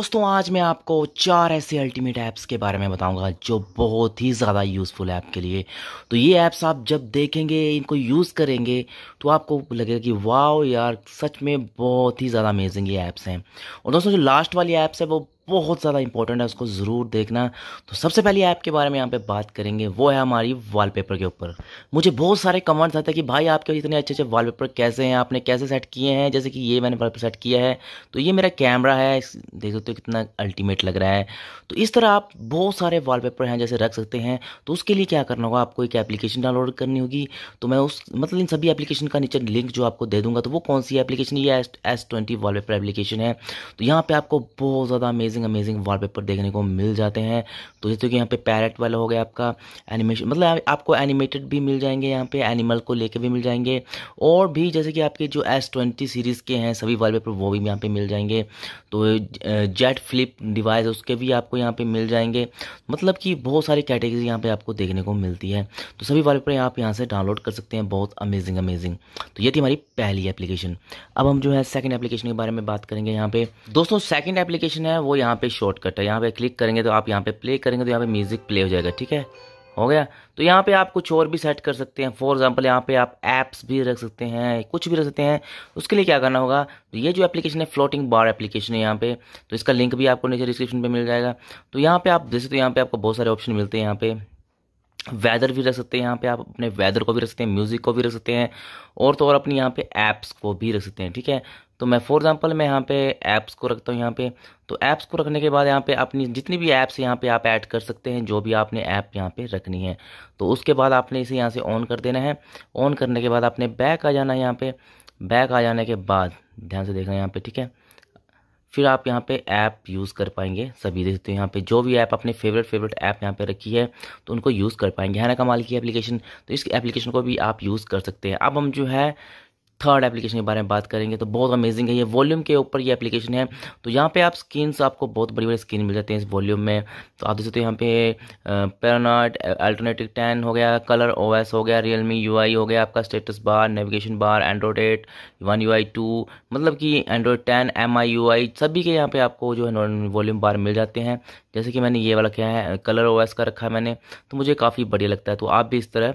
दोस्तों आज मैं आपको चार ऐसे अल्टीमेट ऐप्स के बारे में बताऊंगा जो बहुत ही ज़्यादा यूज़फुल है आपके लिए तो ये ऐप्स आप जब देखेंगे इनको यूज़ करेंगे तो आपको लगेगा कि वाह यार सच में बहुत ही ज़्यादा अमेजिंग ये ऐप्स हैं और दोस्तों जो लास्ट वाली ऐप्स है वो बहुत ज़्यादा इंपॉर्टेंट है उसको ज़रूर देखना तो सबसे पहले ऐप के बारे में यहाँ पे बात करेंगे वो है हमारी वॉलपेपर के ऊपर मुझे बहुत सारे कमेंट्स आते हैं कि भाई आपके इतने अच्छे अच्छे वॉलपेपर कैसे हैं आपने कैसे सेट किए हैं जैसे कि ये मैंने वॉलपेपर सेट किया है तो ये मेरा कैमरा है देख सकते हो कितना अल्टीमेट लग रहा है तो इस तरह आप बहुत सारे वॉलपेपर हैं जैसे रख सकते हैं तो उसके लिए क्या करना होगा आपको एक एप्लीकेशन डाउनलोड करनी होगी तो मैं उस मतलब इन सभी एप्लीकेशन का नीचे लिंक जो आपको दे दूंगा तो वो कौन सी एप्लीकेशन ये एस ट्वेंटी एप्लीकेशन है तो यहाँ पर आपको बहुत ज़्यादा अमेजिंग अमेजिंग अमेजिंग वॉलपेपर देखने को मिल जाते हैं तो जैसे कि यहाँ पे पैरेट वाला हो गया आपका एनिमेशन मतलब आपको एनिमेटेड भी मिल जाएंगे यहाँ पे एनिमल को लेके भी मिल जाएंगे और भी जैसे कि आपके जो एस ट्वेंटी सीरीज़ के हैं सभी वॉलपेपर वो भी यहाँ पर मिल जाएंगे तो जेट फ्लिप डिवाइस उसके भी आपको यहाँ पर मिल जाएंगे मतलब कि बहुत सारी कैटेगरी यहाँ पर आपको देखने को मिलती है तो सभी वॉलपेपर आप यहाँ से डाउनलोड कर सकते हैं बहुत अमेजिंग अमेजिंग तो ये थी हमारी पहली एप्लीकेशन अब हम जो है सेकेंड एप्लीकेशन के बारे में बात करेंगे यहाँ पे दोस्तों सेकेंड एप्लीकेशन है वो यहाँ पे शॉर्टकट है यहाँ पे क्लिक करेंगे तो आप यहाँ पे प्ले करेंगे तो यहाँ पे म्यूज़िक प्ले हो जाएगा ठीक है हो गया तो यहाँ पे आप कुछ और भी सेट कर सकते हैं फॉर एग्जांपल यहाँ पे आप एप्स भी रख सकते हैं कुछ भी रख सकते हैं उसके लिए क्या करना होगा तो ये जो एप्लीकेशन है फ्लोटिंग बार एप्लीकेशन है यहाँ पे तो इसका लिंक भी आपको नीचे डिस्क्रिप्शन पे मिल जाएगा तो यहाँ पे आप जैसे तो यहाँ पे आपको बहुत सारे ऑप्शन मिलते हैं यहाँ पे वेदर भी रख सकते हैं यहाँ पे आप अपने वेदर को भी रख सकते हैं म्यूज़िक को भी रख सकते हैं और तो और अपनी यहाँ पे ऐप्स को भी रख सकते हैं ठीक है तो मैं फॉर एग्जांपल मैं यहाँ पे ऐप्स को रखता हूँ यहाँ पे तो ऐप्स को रखने के बाद यहाँ पे अपनी जितनी भी ऐप्स यहाँ पे आप ऐड कर सकते हैं जो भी आपने ऐप यहाँ पे रखनी है तो उसके बाद आपने इसे यहाँ से ऑन कर देना है ऑन करने के बाद आपने बैक आ जाना है यहाँ पर बैक आ जाने के बाद ध्यान से देखना यहाँ पर ठीक है फिर आप यहाँ पे ऐप यूज़ कर पाएंगे सभी देखते हैं यहाँ पे जो भी ऐप अपने फेवरेट फेवरेट ऐप यहाँ पे रखी है तो उनको यूज़ कर पाएंगे है ना कमाल की एप्लीकेशन तो इस एप्लीकेशन को भी आप यूज़ कर सकते हैं अब हम जो है थर्ड एप्लीकेशन के बारे में बात करेंगे तो बहुत अमेजिंग है ये वॉल्यूम के ऊपर ये एप्लीकेशन है तो यहाँ पे आप स्क्रीन्स आपको बहुत बड़ी बड़ी स्क्रीन मिल जाती हैं इस वॉल्यूम में तो आप देख सकते हो यहाँ पे पेरानाट अल्टरनेटिव टेन हो गया कलर ओ हो गया रियल मी यू हो गया आपका status bar navigation bar Android eight one you to मतलब कि Android ten M I U I सभी के यहाँ पे आपको जो है वॉल्यूम बार मिल जाते हैं जैसे कि मैंने ये वाला क्या है कलर ओ का रखा है मैंने तो मुझे काफ़ी बढ़िया लगता है तो आप भी इस तरह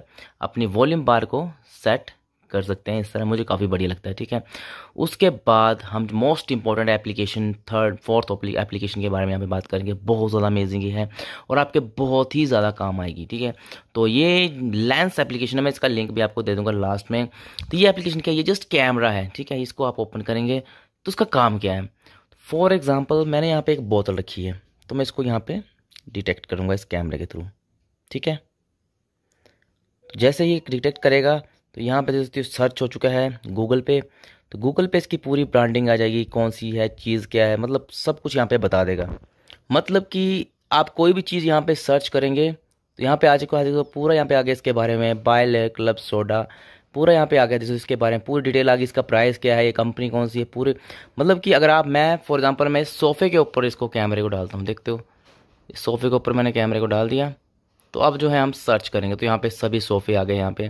अपनी वॉल्यूम बार को सेट कर सकते हैं इस तरह मुझे काफ़ी बढ़िया लगता है ठीक है उसके बाद हम most important application third fourth application के बारे में यहाँ पे बात करेंगे बहुत ज़्यादा अमेजिंग है और आपके बहुत ही ज़्यादा काम आएगी ठीक है तो ये लेंस एप्लीकेशन है मैं इसका लिंक भी आपको दे दूँगा लास्ट में तो ये एप्लीकेशन क्या है ये जस्ट कैमरा है ठीक है इसको आप ओपन करेंगे तो उसका काम क्या है फॉर एग्ज़ाम्पल मैंने यहाँ पर एक बोतल रखी है तो मैं इसको यहाँ पर डिटेक्ट करूँगा इस कैमरे के थ्रू ठीक है तो जैसे ही डिटेक्ट करेगा तो यहाँ पर हो सर्च हो चुका है गूगल पे तो गूगल पे इसकी पूरी ब्रांडिंग आ जाएगी कौन सी है चीज़ क्या है मतलब सब कुछ यहाँ पे बता देगा मतलब कि आप कोई भी चीज़ यहाँ पे सर्च करेंगे तो यहाँ पे आ चुका है पूरा यहाँ पे आ गया इसके बारे में बायल है क्लब सोडा पूरा यहाँ पे आ गया जैसे इसके बारे में पूरी डिटेल आ गई इसका प्राइस क्या है ये कंपनी कौन सी है पूरे मतलब कि अगर आप मैं फॉर एग्जाम्पल मैं सोफ़े के ऊपर इसको कैमरे को डालता हूँ देखते हो सोफ़े के ऊपर मैंने कैमरे को डाल दिया तो अब जो है हम सर्च करेंगे तो यहाँ पे सभी सोफ़े आ गए यहाँ पे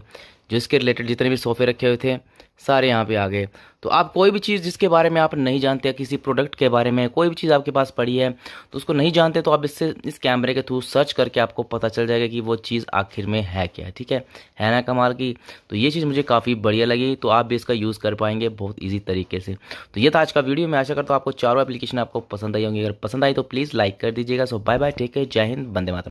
जो इसके रिलेटेड जितने भी सोफ़े रखे हुए थे सारे यहाँ पे आ गए तो आप कोई भी चीज़ जिसके बारे में आप नहीं जानते किसी प्रोडक्ट के बारे में कोई भी चीज़ आपके पास पड़ी है तो उसको नहीं जानते तो आप इससे इस कैमरे के थ्रू सर्च करके आपको पता चल जाएगा कि वो चीज़ आखिर में है क्या ठीक है है ना कमाल की तो ये चीज़ मुझे काफ़ी बढ़िया लगी तो आप भी इसका यूज़ कर पाएंगे बहुत ईजी तरीके से तो ये था आज का वीडियो मैं आशा करता हूँ आपको चारों एप्लीकेशन आपको पसंद आई होंगी अगर पसंद आई तो प्लीज़ लाइक कर दीजिएगा so bye bye take care जय हिंद बंदे माता